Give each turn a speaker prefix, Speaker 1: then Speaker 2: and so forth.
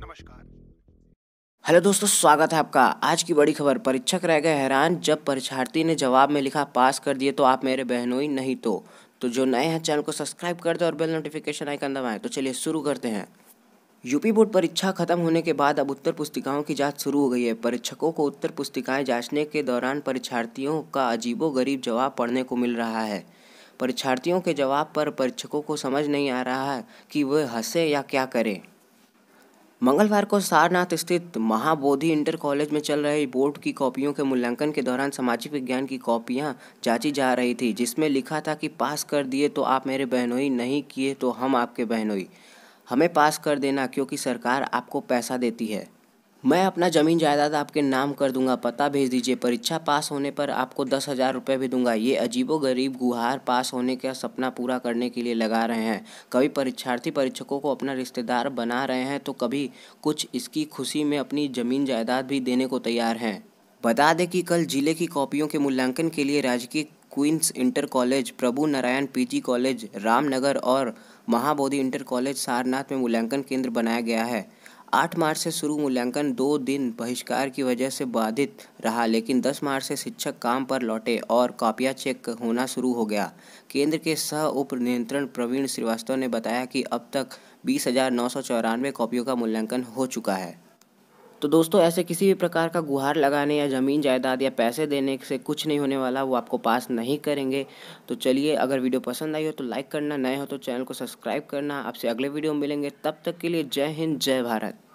Speaker 1: नमस्कार हेलो दोस्तों स्वागत है आपका आज की बड़ी खबर परीक्षक रह गए हैरान जब परीक्षार्थी ने जवाब में लिखा पास कर दिए तो आप मेरे बहनोई नहीं तो तो जो नए हैं चैनल को सब्सक्राइब कर दो और बेल नोटिफिकेशन आइकन दबाएं तो चलिए शुरू करते हैं यूपी बोर्ड परीक्षा खत्म होने के बाद अब उत्तर पुस्तिकाओं की जांच शुरू हो गई है परीक्षकों को उत्तर पुस्तिकाएं जांचने के दौरान परीक्षार्थियों का अजीबो गरीब जवाब पढ़ने को मिल रहा है परीक्षार्थियों के जवाब पर परीक्षकों को समझ नहीं आ रहा है कि वे हंसे या क्या करें मंगलवार को सारनाथ स्थित महाबोधि इंटर कॉलेज में चल रहे बोर्ड की कॉपियों के मूल्यांकन के दौरान सामाजिक विज्ञान की कॉपियां जांची जा रही थी जिसमें लिखा था कि पास कर दिए तो आप मेरे बहनोई नहीं किए तो हम आपके बहनोई हमें पास कर देना क्योंकि सरकार आपको पैसा देती है मैं अपना ज़मीन जायदाद आपके नाम कर दूंगा पता भेज दीजिए परीक्षा पास होने पर आपको दस हज़ार रुपये भी दूंगा ये अजीबो गरीब गुहार पास होने का सपना पूरा करने के लिए लगा रहे हैं कभी परीक्षार्थी परीक्षकों को अपना रिश्तेदार बना रहे हैं तो कभी कुछ इसकी खुशी में अपनी ज़मीन जायदाद भी देने को तैयार हैं बता दें कि कल जिले की कॉपियों के मूल्यांकन के लिए राजकीय Queens inter college Prabhu Narayan PG college Ramnagar और महाबोधि इंटर कॉलेज सारनाथ में मूल्यांकन केंद्र बनाया गया है आठ मार्च से शुरू मूल्यांकन दो दिन बहिष्कार की वजह से बाधित रहा लेकिन दस मार्च से शिक्षक काम पर लौटे और कापियां चेक होना शुरू हो गया केंद्र के सह उप नियंत्रण प्रवीण श्रीवास्तव ने बताया कि अब तक बीस हज़ार नौ सौ चौरानवे कॉपियों का मूल्यांकन हो चुका है तो दोस्तों ऐसे किसी भी प्रकार का गुहार लगाने या ज़मीन जायदाद या पैसे देने से कुछ नहीं होने वाला वो आपको पास नहीं करेंगे तो चलिए अगर वीडियो पसंद आई हो तो लाइक करना नए हो तो चैनल को सब्सक्राइब करना आपसे अगले वीडियो में मिलेंगे तब तक के लिए जय हिंद जय भारत